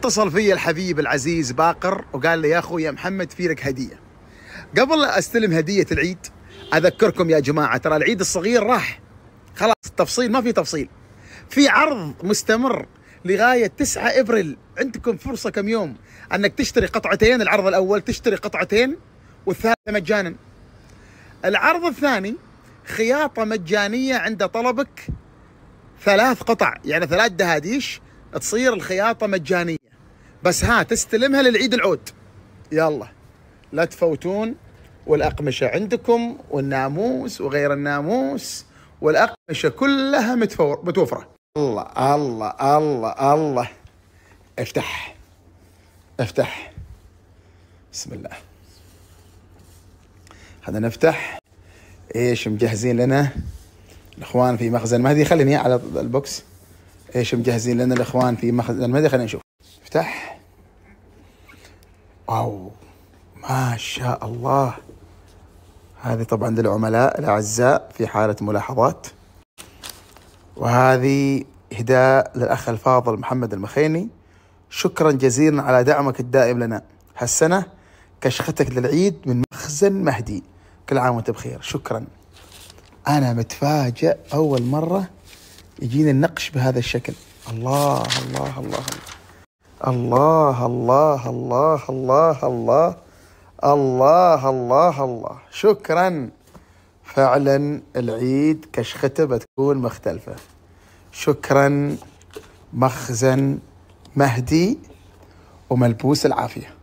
اتصل في الحبيب العزيز باقر وقال لي يا اخوي يا محمد في لك هديه قبل استلم هديه العيد اذكركم يا جماعه ترى العيد الصغير راح خلاص التفصيل ما في تفصيل في عرض مستمر لغايه 9 ابريل عندكم فرصه كم يوم انك تشتري قطعتين العرض الاول تشتري قطعتين والثالثه مجانا العرض الثاني خياطه مجانيه عند طلبك ثلاث قطع يعني ثلاث دهاديش تصير الخياطه مجانيه بس ها تستلمها للعيد العود يلا لا تفوتون والأقمشة عندكم والناموس وغير الناموس والأقمشة كلها متفور متوفرة الله الله الله الله افتح افتح بسم الله خلينا نفتح ايش مجهزين لنا الاخوان في مخزن مهدي خليني على البوكس ايش مجهزين لنا الاخوان في مخزن مهدي خلينا نشوف افتح واو ما شاء الله هذه طبعا للعملاء الأعزاء في حالة ملاحظات وهذه إهداء للأخ الفاضل محمد المخيني شكرا جزيلا على دعمك الدائم لنا هالسنة كشختك للعيد من مخزن مهدي كل عام وانت بخير شكرا أنا متفاجئ أول مرة يجيني النقش بهذا الشكل الله الله الله, الله. الله الله الله الله الله الله الله الله شكرا فعلا العيد كشخته بتكون مختلفة شكرا مخزن مهدي وملبوس العافيه